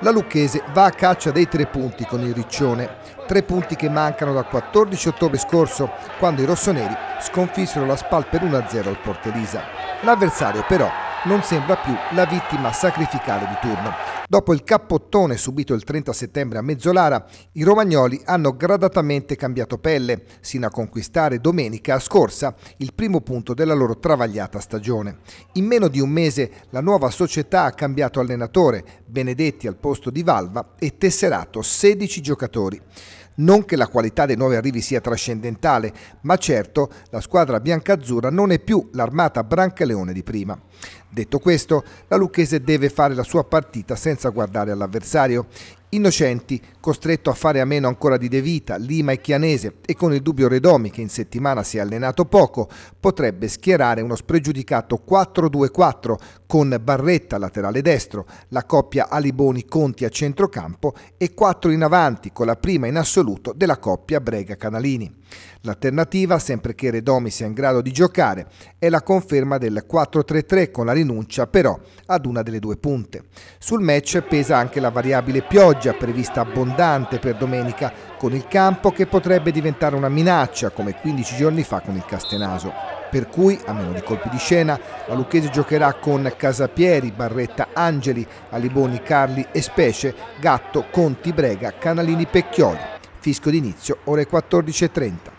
La Lucchese va a caccia dei tre punti con il Riccione, tre punti che mancano dal 14 ottobre scorso quando i rossoneri sconfissero la Spal per 1-0 al Portelisa. L'avversario però non sembra più la vittima sacrificale di turno Dopo il cappottone subito il 30 settembre a Mezzolara, i romagnoli hanno gradatamente cambiato pelle, sino a conquistare domenica scorsa il primo punto della loro travagliata stagione. In meno di un mese la nuova società ha cambiato allenatore, Benedetti al posto di Valva e tesserato 16 giocatori. Non che la qualità dei nuovi arrivi sia trascendentale, ma certo la squadra biancazzurra non è più l'armata Brancaleone di prima. Detto questo, la Lucchese deve fare la sua partita senza guardare all'avversario. Innocenti, costretto a fare a meno ancora di De Vita, Lima e Chianese e con il dubbio Redomi che in settimana si è allenato poco, potrebbe schierare uno spregiudicato 4-2-4 con Barretta laterale destro, la coppia Aliboni-Conti a centrocampo e 4 in avanti con la prima in assoluto della coppia Brega-Canalini. L'alternativa, sempre che Redomi sia in grado di giocare, è la conferma del 4-3-3 con la rinuncia però ad una delle due punte. Sul match pesa anche la variabile pioggia pioggia prevista abbondante per domenica, con il campo che potrebbe diventare una minaccia come 15 giorni fa con il Castenaso. Per cui, a meno di colpi di scena, la Lucchese giocherà con Casapieri, Barretta Angeli, Aliboni Carli e Specie, Gatto, Conti Brega, Canalini Pecchioli. Fisco d'inizio ore 14.30.